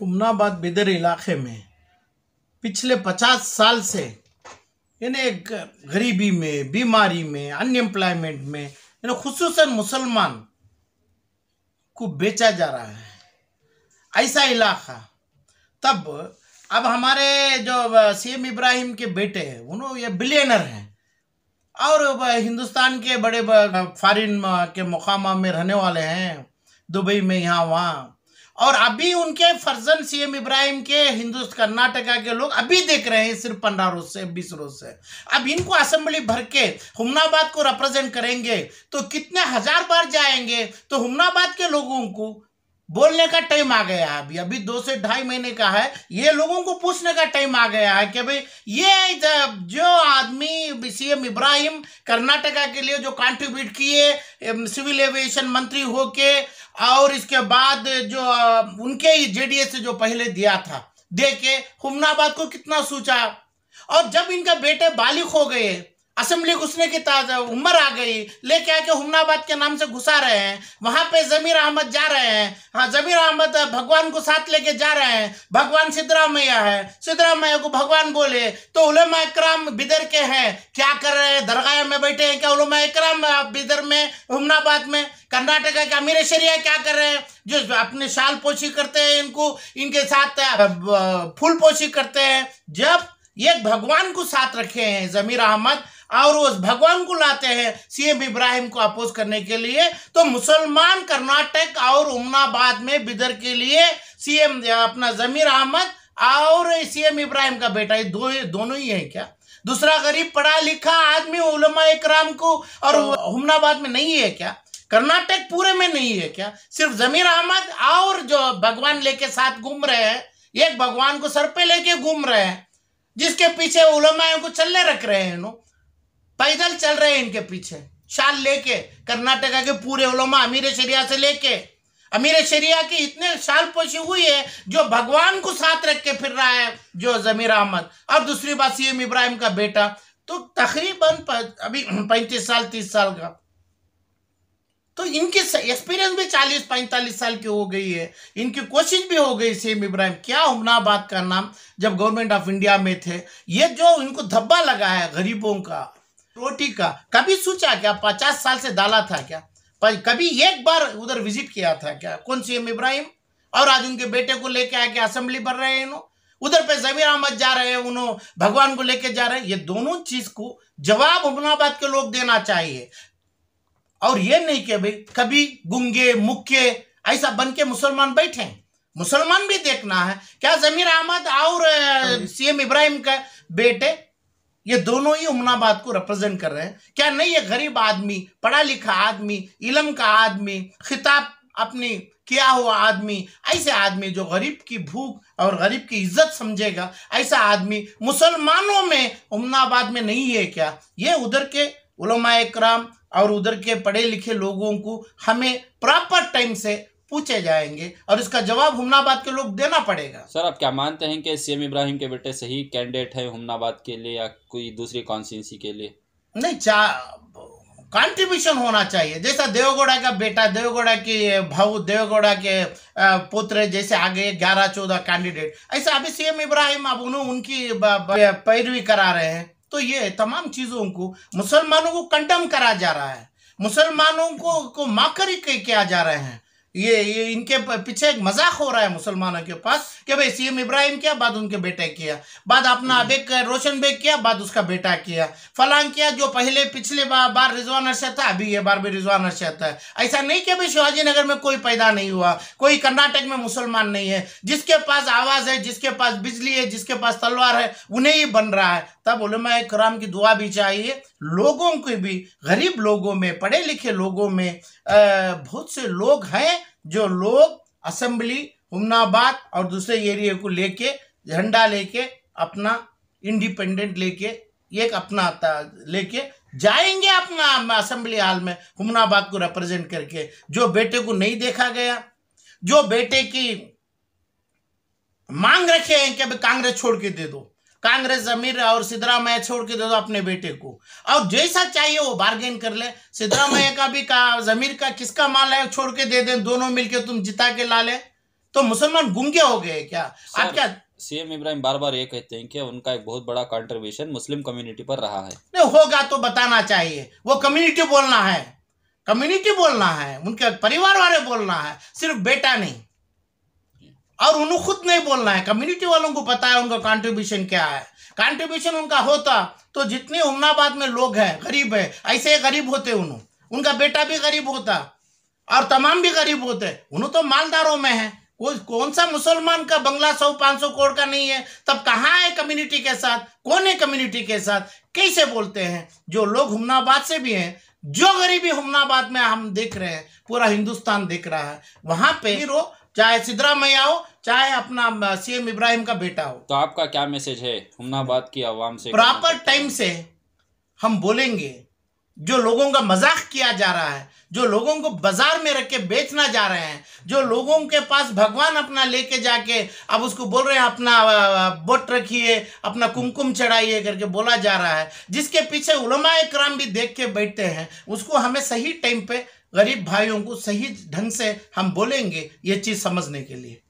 हुमनाबाद बिदर इलाके में पिछले पचास साल से यानी गरीबी में बीमारी में अनएम्प्लॉयमेंट में यानी खसूस मुसलमान को बेचा जा रहा है ऐसा इलाका तब अब हमारे जो सीएम इब्राहिम के बेटे हैं उन्होंने ये बिलियनर हैं और हिंदुस्तान के बड़े फॉरिन के मुकामा में रहने वाले हैं दुबई में यहाँ वहाँ और अभी उनके फर्जन सीएम इब्राहिम के हिंदुस्त कर्नाटका के लोग अभी देख रहे हैं सिर्फ पंद्रह रोज से बीस रोज से अब इनको असेंबली भर के हुमनाबाद को रिप्रेजेंट करेंगे तो कितने हजार बार जाएंगे तो हुमनाबाद के लोगों को बोलने का टाइम आ गया है अभी अभी दो से ढाई महीने का है ये लोगों को पूछने का टाइम आ गया है कि भाई ये जो आदमी सीएम इब्राहिम कर्नाटका के लिए जो कंट्रीब्यूट किए सिविल एविएशन मंत्री होके और इसके बाद जो उनके ही जेडीए से जो पहले दिया था देखे हुमनाबाद को कितना सोचा और जब इनके बेटे बालिक हो गए असेंबली घुसने की उम्र आ गई लेके आके हुमनाबाद के नाम से घुसा रहे हैं वहां पे जमीर अहमद जा रहे हैं हाँ जमीर अहमद भगवान को साथ लेके जा रहे हैं भगवान सिद्धरामैया है सिद्धरामैया को भगवान बोले तो उलमा इक्राम बिदर के हैं क्या कर रहे हैं दरगाह में बैठे हैं क्या उलमा इक्राम बिदर में हुमनाबाद में कर्नाटका के अमीर शरिया क्या कर रहे हैं जो अपने शाल पोशी करते हैं इनको इनके साथ फूल पोशी करते हैं जब एक भगवान को साथ रखे हैं जमीर अहमद और उस भगवान को लाते हैं सीएम इब्राहिम को अपोज करने के लिए तो मुसलमान कर्नाटक और उमनाबाद में बिदर के लिए सीएम अपना जमीर अहमद और सीएम इब्राहिम का बेटा ये दो दोनों ही है क्या दूसरा गरीब पढ़ा लिखा आदमी उलमा इकराम को और हमनाबाद में नहीं है क्या कर्नाटक पूरे में नहीं है क्या सिर्फ जमीर अहमद और जो भगवान लेके साथ घूम रहे हैं एक भगवान को सर पे लेके घूम रहे हैं जिसके पीछे उलमाओं को चलने रख रहे हैं नो पैदल चल रहे हैं इनके पीछे शाल लेके कर्नाटका के पूरे उलमा अमीर शरिया से लेके अमीर शरिया के इतने शाल पोशी हुई है जो भगवान को साथ रख के फिर रहा है जो जमीर अहमद और दूसरी बात सीएम इब्राहिम का बेटा तो तकरीबन अभी पैंतीस साल तीस साल का तो इनके एक्सपीरियंस भी चालीस पैंतालीस साल की हो गई है इनकी कोशिश भी हो गई सेम इब्राहिम क्या हमनाबाद का नाम जब गवर्नमेंट ऑफ इंडिया में थे ये जो इनको धब्बा लगा है गरीबों का रोटी का कभी सोचा क्या पचास साल से डाला था क्या पर कभी एक बार उधर विजिट किया था क्या कौन सी एम इब्राहिम और आज उनके बेटे को लेके आके असेंबली भर रहे हैं उधर पे जमीर अहमद जा रहे हैं उन्होंने भगवान को लेके जा रहे हैं ये दोनों चीज को जवाब हुमनाबाद के लोग देना चाहिए और ये नहीं कि भाई कभी गुंगे मुक्के ऐसा बन के मुसलमान बैठे मुसलमान भी देखना है क्या जमीर अहमद और सीएम इब्राहिम का बेटे ये दोनों ही उमनाबाद को रिप्रेजेंट कर रहे हैं क्या नहीं ये गरीब आदमी पढ़ा लिखा आदमी इलम का आदमी खिताब अपनी किया हुआ आदमी ऐसे आदमी जो गरीब की भूख और गरीब की इज्जत समझेगा ऐसा आदमी मुसलमानों में उमनाबाद में नहीं है क्या ये उधर के उलमा इक्राम और उधर के पढ़े लिखे लोगों को हमें प्रॉपर टाइम से पूछे जाएंगे और इसका जवाब हुमनाबाद के लोग देना पड़ेगा सर आप क्या मानते हैं कि सीएम इब्राहिम के बेटे सही कैंडिडेट है हुमनाबाद के लिए या कोई दूसरी कॉन्स्टिट्यूंसी के लिए नहीं चा कंट्रीब्यूशन होना चाहिए जैसा देवगौड़ा का बेटा देवगौड़ा की भाव देवगौड़ा के पुत्र जैसे आगे ग्यारह चौदह कैंडिडेट ऐसा अभी सीएम इब्राहिम अब उन्होंने उनकी पैरवी करा रहे हैं तो ये तमाम चीज़ों को मुसलमानों को कंडम करा जा रहा है मुसलमानों को को माकरी किया जा रहे हैं ये ये इनके पीछे एक मजाक हो रहा है मुसलमानों के पास कि भाई सीएम इब्राहिम किया बाद उनके बेटे किया बाद अपना अबेक हम्म। रोशन बेग किया बाद उसका बेटा किया फलांग किया जो पहले पिछले बार, बार रिजवान अर्शद था अभी ये बार भी रिजवान अर्शद है ऐसा नहीं कि भाई शिवाजी नगर में कोई पैदा नहीं हुआ कोई कर्नाटक में मुसलमान नहीं है जिसके पास आवाज़ है जिसके पास बिजली है जिसके पास तलवार है उन्हें ही बन रहा है तब उलमा कराम की दुआ भी चाहिए लोगों के भी गरीब लोगों में पढ़े लिखे लोगों में बहुत से लोग हैं जो लोग असम्बली हुमनाबाद और दूसरे एरिए को लेके झंडा लेके अपना इंडिपेंडेंट लेके एक अपना लेके जाएंगे अपना असेंबली हॉल में हुमनाबाद को रिप्रेजेंट करके जो बेटे को नहीं देखा गया जो बेटे की मांग रखे हैं कि कांग्रेस छोड़ के दे दो कांग्रेस जमीर और सिद्धरामैया छोड़ के दे दो अपने बेटे को और जैसा चाहिए वो बार्गेन कर ले सिद्धरामैया का भी का जमीर का किसका माल है छोड़ के दे दे दोनों मिलके तुम जिता के ला ले तो मुसलमान गुंगे हो गए क्या आप क्या सीएम इब्राहिम बार बार ये कहते हैं कि उनका एक बहुत बड़ा कॉन्ट्रीब्यूशन मुस्लिम कम्युनिटी पर रहा है नहीं होगा तो बताना चाहिए वो कम्युनिटी बोलना है कम्युनिटी बोलना है उनके परिवार वाले बोलना है सिर्फ बेटा नहीं और उन्हें खुद नहीं बोलना है कम्युनिटी वालों को पता है उनका कंट्रीब्यूशन क्या है कंट्रीब्यूशन उनका होता तो जितने उमनाबाद में लोग हैं गरीब है ऐसे गरीब होते उन्हों उनका बेटा भी गरीब होता और तमाम भी गरीब होते उन्हों तो मालदारों में है कोई कौन सा मुसलमान का बंगला सौ पांच सौ करोड़ का नहीं है तब कहाँ है कम्युनिटी के साथ कौन है कम्युनिटी के साथ कैसे बोलते हैं जो लोग हुमनाबाद से भी हैं जो गरीबी हुमनाबाद में हम देख रहे हैं पूरा हिंदुस्तान देख रहा है वहां पे हीरो चाहे सिद्धरामैया हो चाहे अपना सीएम इब्राहिम का बेटा हो तो आपका क्या मैसेज है हुमनाबाद की आवाम से प्रॉपर टाइम से हम बोलेंगे जो लोगों का मजाक किया जा रहा है जो लोगों को बाजार में रख के बेचना जा रहे हैं जो लोगों के पास भगवान अपना लेके जाके अब उसको बोल रहे हैं अपना बोट रखिए अपना कुमकुम चढ़ाइए करके बोला जा रहा है जिसके पीछे उलमा कराम भी देख के बैठते हैं उसको हमें सही टाइम पे गरीब भाइयों को सही ढंग से हम बोलेंगे ये चीज़ समझने के लिए